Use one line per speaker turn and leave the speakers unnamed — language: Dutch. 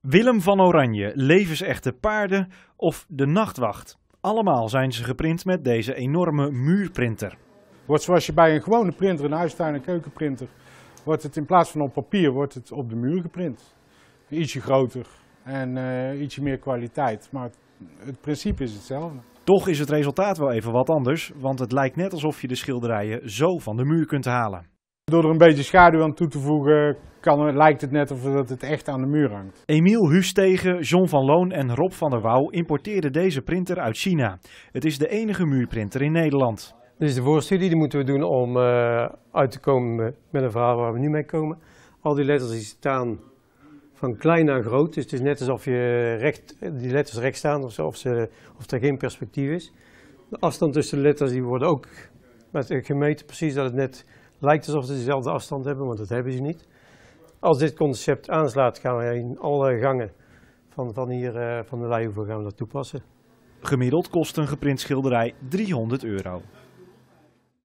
Willem van Oranje, levensechte paarden of de nachtwacht. Allemaal zijn ze geprint met deze enorme muurprinter. Wordt zoals je bij een gewone printer, een
huistuin- en keukenprinter, wordt het in plaats van op papier wordt het op de muur geprint. Ietsje groter en eh, ietsje meer kwaliteit, maar het principe is hetzelfde.
Toch is het resultaat wel even wat anders, want het lijkt net alsof je de schilderijen zo van de muur kunt halen. Door er een beetje schaduw aan toe te voegen kan, lijkt het net of het echt aan de muur hangt. Emiel Huustegen, John van Loon en Rob van der Wouw importeerden deze printer uit China. Het is de enige muurprinter in Nederland. Dit is de voorstudie die moeten we doen om eh,
uit te komen met een verhaal waar we nu mee komen. Al die letters die staan van klein naar groot. Dus het is net alsof je recht, die letters recht staan of, of, ze, of er geen perspectief is. De afstand tussen de letters die worden ook met, eh, gemeten, precies dat het net lijkt alsof ze dezelfde afstand hebben, want dat hebben ze niet. Als dit concept aanslaat, gaan we in alle gangen van, van hier eh, van de over gaan dat toepassen. Gemiddeld kost een geprint schilderij 300 euro.